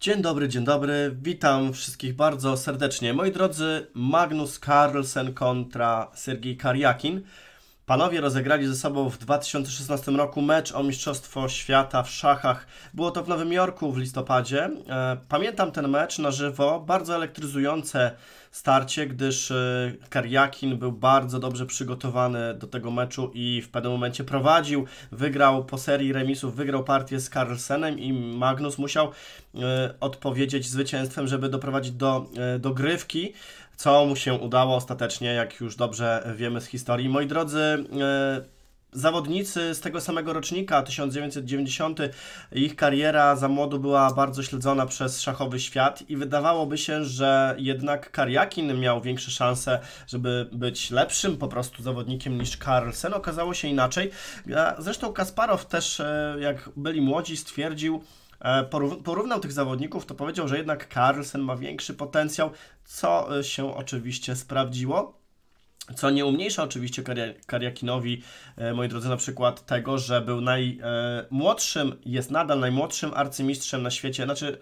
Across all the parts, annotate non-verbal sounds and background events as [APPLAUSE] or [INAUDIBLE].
Dzień dobry, dzień dobry. Witam wszystkich bardzo serdecznie. Moi drodzy, Magnus Carlsen kontra Sergiej Kariakin. Panowie rozegrali ze sobą w 2016 roku mecz o Mistrzostwo Świata w szachach. Było to w Nowym Jorku w listopadzie. E, pamiętam ten mecz na żywo, bardzo elektryzujące starcie, gdyż e, Karjakin był bardzo dobrze przygotowany do tego meczu i w pewnym momencie prowadził, wygrał po serii remisów, wygrał partię z Carlsenem i Magnus musiał e, odpowiedzieć zwycięstwem, żeby doprowadzić do dogrywki co mu się udało ostatecznie, jak już dobrze wiemy z historii. Moi drodzy, e, zawodnicy z tego samego rocznika, 1990, ich kariera za młodu była bardzo śledzona przez szachowy świat i wydawałoby się, że jednak Kariakin miał większe szanse, żeby być lepszym po prostu zawodnikiem niż Carlsen. Okazało się inaczej. Zresztą Kasparow też, e, jak byli młodzi, stwierdził, E, porównał tych zawodników, to powiedział, że jednak Carlsen ma większy potencjał, co e, się oczywiście sprawdziło. Co nie umniejsza oczywiście Kariakinowi, e, moi drodzy, na przykład tego, że był najmłodszym, jest nadal najmłodszym arcymistrzem na świecie, znaczy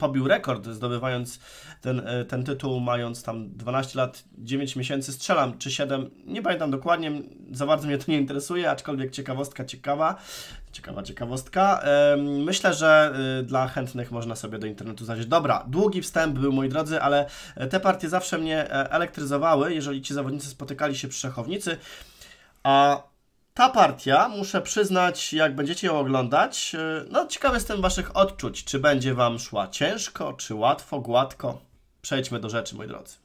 pobił rekord, zdobywając ten, e, ten tytuł, mając tam 12 lat, 9 miesięcy, strzelam, czy 7, nie pamiętam dokładnie, za bardzo mnie to nie interesuje, aczkolwiek ciekawostka ciekawa, ciekawa ciekawostka. Myślę, że e, dla chętnych można sobie do internetu znaleźć. Dobra, długi wstęp był, moi drodzy, ale e, te partie zawsze mnie elektryzowały, jeżeli ci zawodnicy spotykali się przy szachownicy, a ta partia, muszę przyznać, jak będziecie ją oglądać, e, no ciekawy jestem waszych odczuć. Czy będzie wam szła ciężko, czy łatwo, gładko? Przejdźmy do rzeczy, moi drodzy.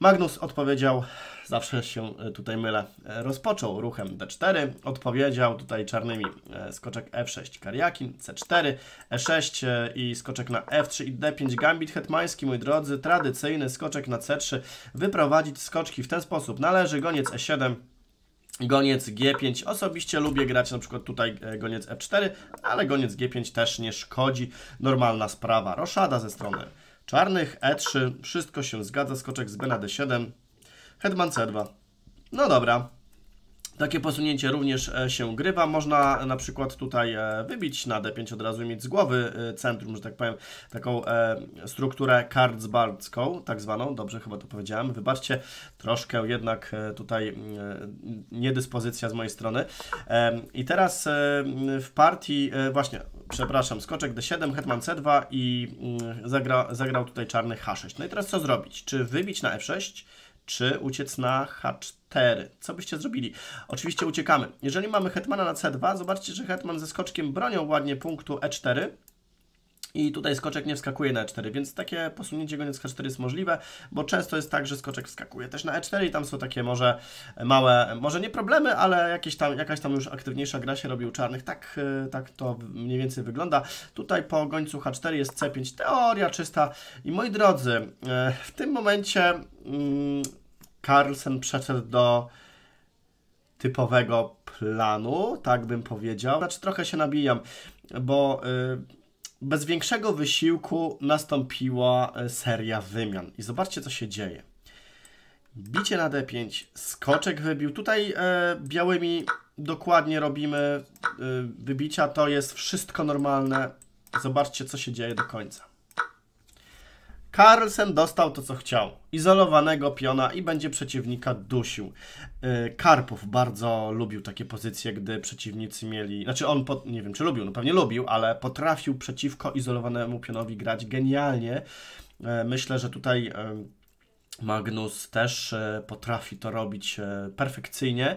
Magnus odpowiedział, zawsze się e, tutaj mylę, e, rozpoczął ruchem D4, odpowiedział tutaj czarnymi skoczek F6 Kariakin, C4, E6 i skoczek na F3 i D5 Gambit hetmański, mój drodzy, tradycyjny skoczek na C3, wyprowadzić skoczki w ten sposób, należy goniec E7, Goniec G5. Osobiście lubię grać na przykład tutaj e, goniec F4, ale goniec G5 też nie szkodzi. Normalna sprawa. Roszada ze strony czarnych, E3. Wszystko się zgadza. Skoczek z B na D7. Hetman C2. No dobra. Takie posunięcie również e, się grywa. Można na przykład tutaj e, wybić na D5 od razu i mieć z głowy e, centrum, że tak powiem, taką strukturę kartzbardzką, tak zwaną. Dobrze chyba to powiedziałem. Wybaczcie, troszkę jednak tutaj mm, niedyspozycja z mojej strony. I teraz w partii, właśnie, przepraszam, skoczek D7, hetman C2 i mm, zagra, zagrał tutaj czarny H6. No i teraz co zrobić? Czy wybić na F6? czy uciec na H4. Co byście zrobili? Oczywiście uciekamy. Jeżeli mamy hetmana na C2, zobaczcie, że hetman ze skoczkiem bronią ładnie punktu E4. I tutaj skoczek nie wskakuje na E4, więc takie posunięcie goniec H4 jest możliwe, bo często jest tak, że skoczek wskakuje też na E4 i tam są takie może małe, może nie problemy, ale jakieś tam, jakaś tam już aktywniejsza gra się robi u czarnych. Tak, e, tak to mniej więcej wygląda. Tutaj po gońcu H4 jest C5, teoria czysta. I moi drodzy, e, w tym momencie mm, Carlsen przeszedł do typowego planu, tak bym powiedział. Znaczy trochę się nabijam, bo y, bez większego wysiłku nastąpiła y, seria wymian. I zobaczcie, co się dzieje. Bicie na D5, skoczek wybił. Tutaj y, białymi dokładnie robimy wybicia. To jest wszystko normalne. Zobaczcie, co się dzieje do końca. Carlsen dostał to, co chciał. Izolowanego piona i będzie przeciwnika dusił. Y, Karpów bardzo lubił takie pozycje, gdy przeciwnicy mieli... Znaczy on, nie wiem czy lubił, no pewnie lubił, ale potrafił przeciwko izolowanemu pionowi grać genialnie. Y, myślę, że tutaj y, Magnus też e, potrafi to robić e, perfekcyjnie.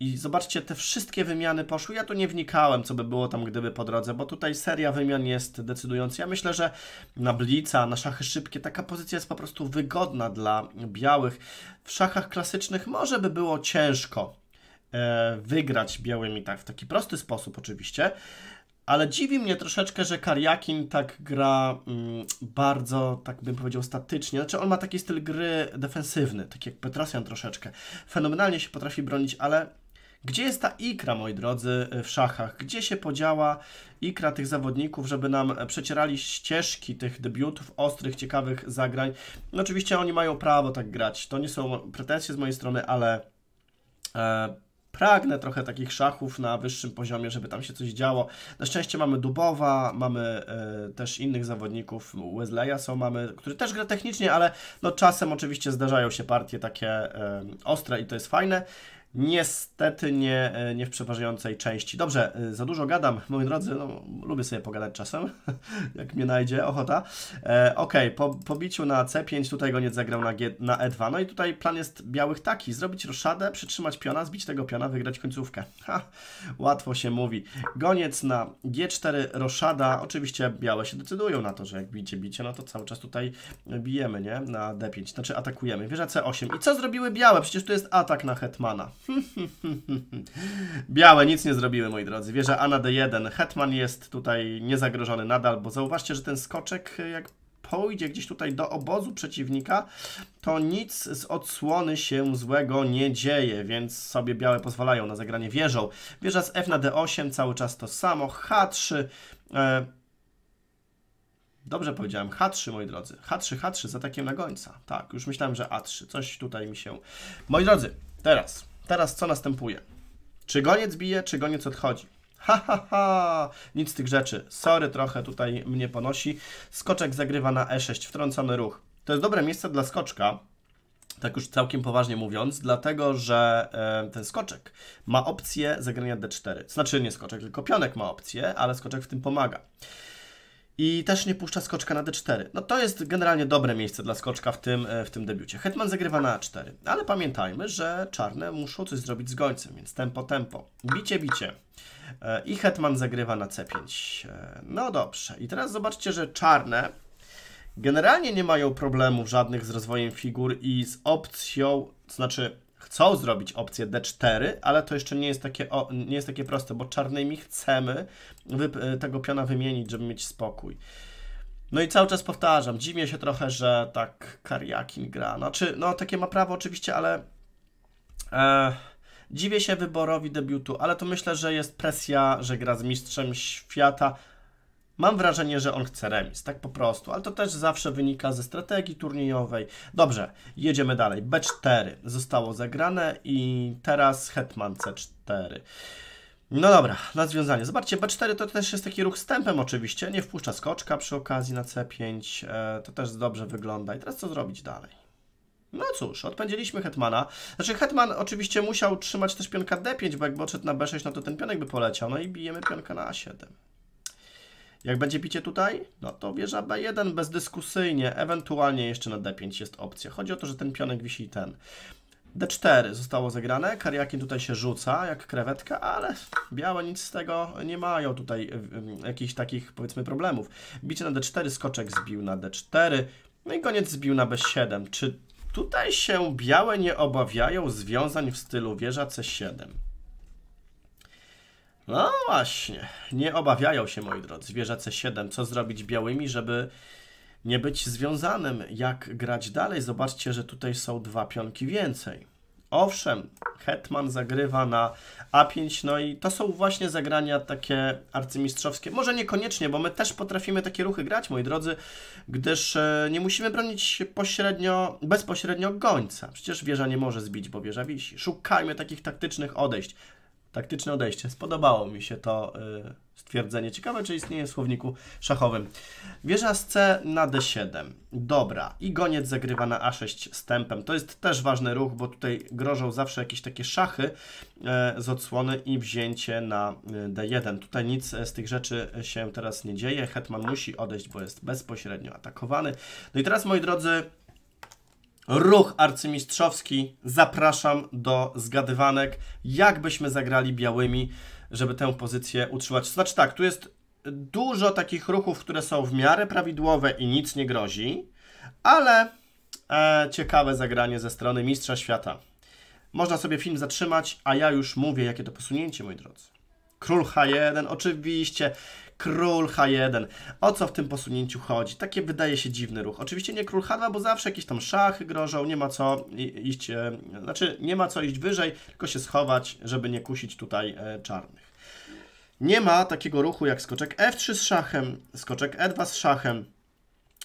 I zobaczcie, te wszystkie wymiany poszły. Ja tu nie wnikałem, co by było tam, gdyby po drodze, bo tutaj seria wymian jest decydująca. Ja myślę, że na blica, na szachy szybkie, taka pozycja jest po prostu wygodna dla białych. W szachach klasycznych może by było ciężko e, wygrać białymi tak w taki prosty sposób oczywiście, ale dziwi mnie troszeczkę, że Kariakin tak gra mm, bardzo, tak bym powiedział, statycznie. Znaczy on ma taki styl gry defensywny, tak jak Petrosian troszeczkę. Fenomenalnie się potrafi bronić, ale gdzie jest ta ikra, moi drodzy, w szachach? Gdzie się podziała ikra tych zawodników, żeby nam przecierali ścieżki tych debiutów, ostrych, ciekawych zagrań? No oczywiście oni mają prawo tak grać. To nie są pretensje z mojej strony, ale... E, pragnę trochę takich szachów na wyższym poziomie, żeby tam się coś działo. Na szczęście mamy Dubowa, mamy y, też innych zawodników, Wesleya są, mamy, który też gra technicznie, ale no czasem oczywiście zdarzają się partie takie y, ostre i to jest fajne. Niestety nie, e, nie w przeważającej części. Dobrze, e, za dużo gadam, moi drodzy, no, lubię sobie pogadać czasem, [LAUGHS] jak mnie najdzie ochota. E, ok, po, pobiciu biciu na C5 tutaj goniec zagrał na, G, na E2. No i tutaj plan jest białych taki, zrobić roszadę, przytrzymać piona, zbić tego piona, wygrać końcówkę. Ha, łatwo się mówi. Goniec na G4, roszada. Oczywiście białe się decydują na to, że jak bicie, bicie, no to cały czas tutaj bijemy, nie? Na D5, znaczy atakujemy. Wieża C8. I co zrobiły białe? Przecież tu jest atak na hetmana. [LAUGHS] Białe nic nie zrobiły, moi drodzy. Wieża Ana D1. Hetman jest tutaj niezagrożony nadal, bo zauważcie, że ten skoczek e, jak pójdzie gdzieś tutaj do obozu przeciwnika, to nic z odsłony się złego nie dzieje, więc sobie białe pozwalają na zagranie wieżą. Wieża z F na D8, cały czas to samo. H3... E... Dobrze powiedziałem, H3, moi drodzy. H3, H3 z atakiem na gońca. Tak, już myślałem, że A3. Coś tutaj mi się... Moi drodzy, teraz... Teraz co następuje? Czy goniec bije, czy goniec odchodzi? Ha, ha, ha! Nic z tych rzeczy. Sorry, trochę tutaj mnie ponosi. Skoczek zagrywa na E6, wtrącony ruch. To jest dobre miejsce dla skoczka, tak już całkiem poważnie mówiąc, dlatego że e, ten skoczek ma opcję zagrania D4. Znaczy nie skoczek, tylko pionek ma opcję, ale skoczek w tym pomaga i też nie puszcza skoczka na d4. No to jest generalnie dobre miejsce dla skoczka w tym, e, w tym debiucie. Hetman zagrywa na a4, ale pamiętajmy, że czarne muszą coś zrobić z gońcem, więc tempo, tempo. Bicie, bicie. E, I hetman zagrywa na c5. E, no dobrze. I teraz zobaczcie, że czarne generalnie nie mają problemów żadnych z rozwojem figur i z opcją, to znaczy chcą zrobić opcję D4, ale to jeszcze nie jest takie, o, nie jest takie proste, bo czarnymi chcemy e, tego piona wymienić, żeby mieć spokój. No i cały czas powtarzam, dziwię się trochę, że tak Kariakin gra. No, czy, no takie ma prawo oczywiście, ale e, dziwię się wyborowi debiutu, ale to myślę, że jest presja, że gra z mistrzem świata, Mam wrażenie, że on chce remis, tak po prostu, ale to też zawsze wynika ze strategii turniejowej. Dobrze, jedziemy dalej. B4 zostało zagrane i teraz hetman C4. No dobra, na związanie. Zobaczcie, B4 to też jest taki ruch zstępem, oczywiście, nie wpuszcza skoczka przy okazji na C5, e, to też dobrze wygląda. I teraz co zrobić dalej? No cóż, odpędziliśmy Hetmana. Znaczy Hetman oczywiście musiał trzymać też pionka D5, bo jak odszedł na B6, no to ten pionek by poleciał. No i bijemy pionka na A7. Jak będzie bicie tutaj, no to wieża B1 bezdyskusyjnie, ewentualnie jeszcze na D5 jest opcja. Chodzi o to, że ten pionek wisi ten. D4 zostało zagrane, kariakin tutaj się rzuca jak krewetka, ale białe nic z tego nie mają tutaj jakichś takich powiedzmy problemów. Bicie na D4, skoczek zbił na D4, no i koniec zbił na B7. Czy tutaj się białe nie obawiają związań w stylu wieża C7? No właśnie, nie obawiają się moi drodzy. Zwierzę C7, co zrobić białymi, żeby nie być związanym, jak grać dalej. Zobaczcie, że tutaj są dwa pionki więcej. Owszem, Hetman zagrywa na A5, no i to są właśnie zagrania takie arcymistrzowskie. Może niekoniecznie, bo my też potrafimy takie ruchy grać, moi drodzy, gdyż e, nie musimy bronić pośrednio, bezpośrednio gońca. Przecież wieża nie może zbić, bo wieża wisi. Szukajmy takich taktycznych odejść. Taktyczne odejście. Spodobało mi się to y, stwierdzenie. Ciekawe, czy istnieje w słowniku szachowym. Wieża z C na D7. Dobra. I goniec zagrywa na A6 z tempem. To jest też ważny ruch, bo tutaj grożą zawsze jakieś takie szachy e, z odsłony i wzięcie na e, D1. Tutaj nic e, z tych rzeczy się teraz nie dzieje. Hetman musi odejść, bo jest bezpośrednio atakowany. No i teraz, moi drodzy, Ruch arcymistrzowski, zapraszam do zgadywanek, jakbyśmy zagrali białymi, żeby tę pozycję utrzymać. Znaczy tak, tu jest dużo takich ruchów, które są w miarę prawidłowe i nic nie grozi, ale e, ciekawe zagranie ze strony Mistrza Świata. Można sobie film zatrzymać, a ja już mówię, jakie to posunięcie, moi drodzy. Król H1, oczywiście król H1. O co w tym posunięciu chodzi? Takie wydaje się dziwny ruch. Oczywiście nie król H2, bo zawsze jakieś tam szachy grożą, nie ma co iść, e, znaczy nie ma co iść wyżej, tylko się schować, żeby nie kusić tutaj e, czarnych. Nie ma takiego ruchu jak skoczek F3 z szachem, skoczek E2 z szachem,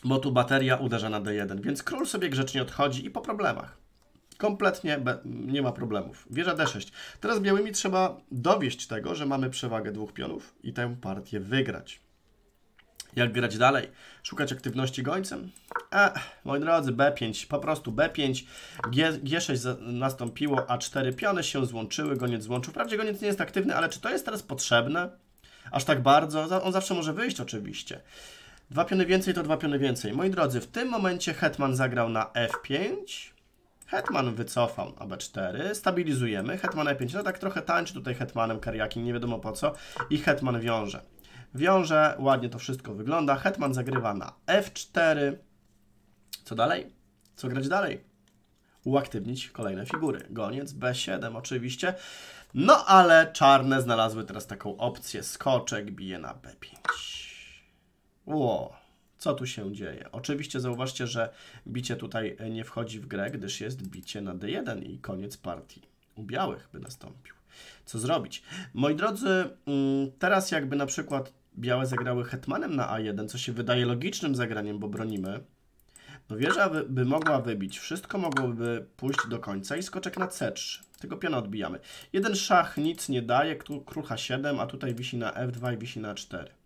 bo tu bateria uderza na D1, więc król sobie grzecznie odchodzi i po problemach. Kompletnie nie ma problemów. Wieża D6. Teraz białymi trzeba dowieść tego, że mamy przewagę dwóch pionów i tę partię wygrać. Jak grać dalej? Szukać aktywności gońcem? A, moi drodzy, B5, po prostu B5, G, 6 nastąpiło, A4 piony się złączyły, goniec złączył. Wprawdzie goniec nie jest aktywny, ale czy to jest teraz potrzebne? Aż tak bardzo? On zawsze może wyjść oczywiście. Dwa piony więcej to dwa piony więcej. Moi drodzy, w tym momencie hetman zagrał na F5, Hetman wycofał ab b4, stabilizujemy, hetman e5, no tak trochę tańczy tutaj hetmanem kariakiem, nie wiadomo po co, i hetman wiąże. Wiąże, ładnie to wszystko wygląda, hetman zagrywa na f4. Co dalej? Co grać dalej? Uaktywnić kolejne figury. Goniec, b7 oczywiście. No ale czarne znalazły teraz taką opcję, skoczek bije na b5. Ło, co tu się dzieje. Oczywiście zauważcie, że bicie tutaj e, nie wchodzi w grę, gdyż jest bicie na d1 i koniec partii. U białych by nastąpił. Co zrobić? Moi drodzy, mm, teraz jakby na przykład białe zagrały hetmanem na a1, co się wydaje logicznym zagraniem, bo bronimy, no wieża by, by mogła wybić, wszystko mogłoby pójść do końca i skoczek na c3. Tego piona odbijamy. Jeden szach nic nie daje, król h7, a tutaj wisi na f2 i wisi na 4.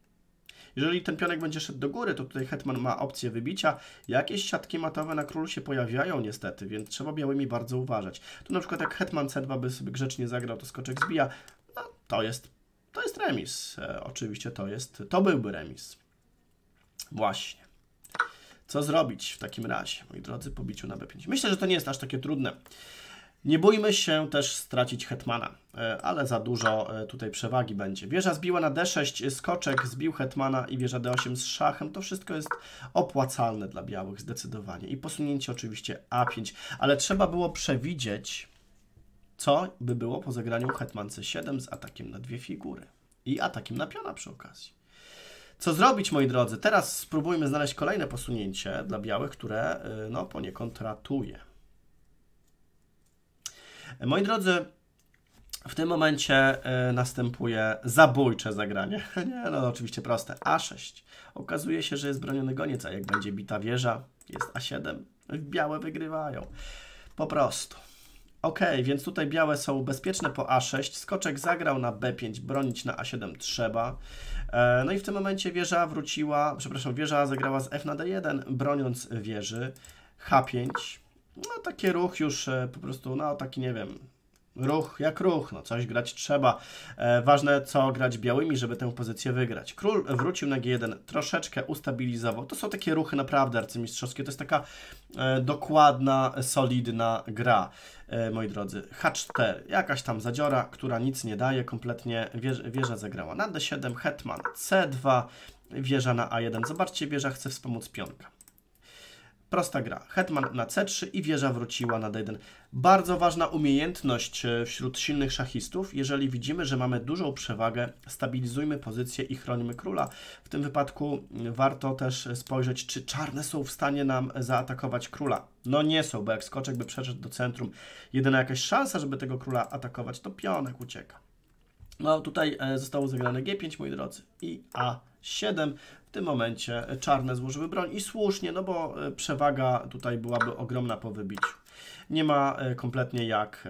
Jeżeli ten pionek będzie szedł do góry, to tutaj hetman ma opcję wybicia. Jakieś siatki matowe na królu się pojawiają niestety, więc trzeba białymi bardzo uważać. Tu na przykład jak hetman c2 by sobie grzecznie zagrał, to skoczek zbija. No, to jest, to jest remis. E, oczywiście to jest, to byłby remis. Właśnie. Co zrobić w takim razie, moi drodzy, po biciu na b5? Myślę, że to nie jest aż takie trudne. Nie bójmy się też stracić hetmana, e, ale za dużo e, tutaj przewagi będzie. Wieża zbiła na d6, skoczek zbił hetmana i wieża d8 z szachem. To wszystko jest opłacalne dla białych zdecydowanie. I posunięcie oczywiście a5, ale trzeba było przewidzieć, co by było po zagraniu hetman c7 z atakiem na dwie figury i atakiem na piona przy okazji. Co zrobić, moi drodzy? Teraz spróbujmy znaleźć kolejne posunięcie dla białych, które e, no, poniekąd ratuje. Moi drodzy, w tym momencie e, następuje zabójcze zagranie. [LAUGHS] Nie, no oczywiście proste. A6. Okazuje się, że jest broniony goniec, a jak będzie bita wieża, jest A7. Białe wygrywają. Po prostu. Ok, więc tutaj białe są bezpieczne po A6. Skoczek zagrał na B5, bronić na A7 trzeba. E, no i w tym momencie wieża wróciła, przepraszam, wieża zagrała z F na D1, broniąc wieży. H5 no taki ruch już e, po prostu, no taki nie wiem, Ruch jak ruch, no coś grać trzeba. E, ważne co grać białymi, żeby tę pozycję wygrać. Król wrócił na G1, troszeczkę ustabilizował. To są takie ruchy naprawdę arcymistrzowskie. To jest taka e, dokładna, solidna gra, e, moi drodzy. H4, jakaś tam zadziora, która nic nie daje, kompletnie wież, wieża zagrała. Na D7, hetman C2, wieża na A1. Zobaczcie, wieża chce wspomóc pionka. Prosta gra. Hetman na C3 i wieża wróciła na D1. Bardzo ważna umiejętność e, wśród silnych szachistów. Jeżeli widzimy, że mamy dużą przewagę, stabilizujmy pozycję i chronimy króla. W tym wypadku mm, warto też e, spojrzeć, czy czarne są w stanie nam zaatakować króla. No nie są, bo jak skoczek by przeszedł do centrum, jedyna jakaś szansa, żeby tego króla atakować, to pionek ucieka. No tutaj e, zostało zagrane G5, moi drodzy, i A7. W tym momencie e, czarne złożyły broń i słusznie, no bo e, przewaga tutaj byłaby ogromna po wybiciu. Nie ma kompletnie jak,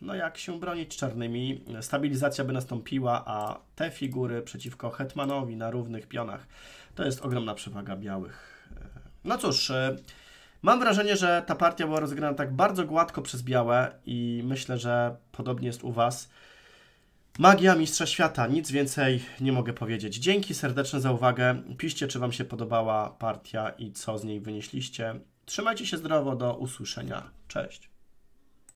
no jak się bronić czarnymi. Stabilizacja by nastąpiła, a te figury przeciwko Hetmanowi na równych pionach to jest ogromna przewaga białych. No cóż, Mam wrażenie, że ta partia była rozegrana tak bardzo gładko przez białe i myślę, że podobnie jest u Was. Magia Mistrza Świata, nic więcej nie mogę powiedzieć. Dzięki serdeczne za uwagę. Piszcie, czy Wam się podobała partia i co z niej wynieśliście. Trzymajcie się zdrowo, do usłyszenia. Cześć.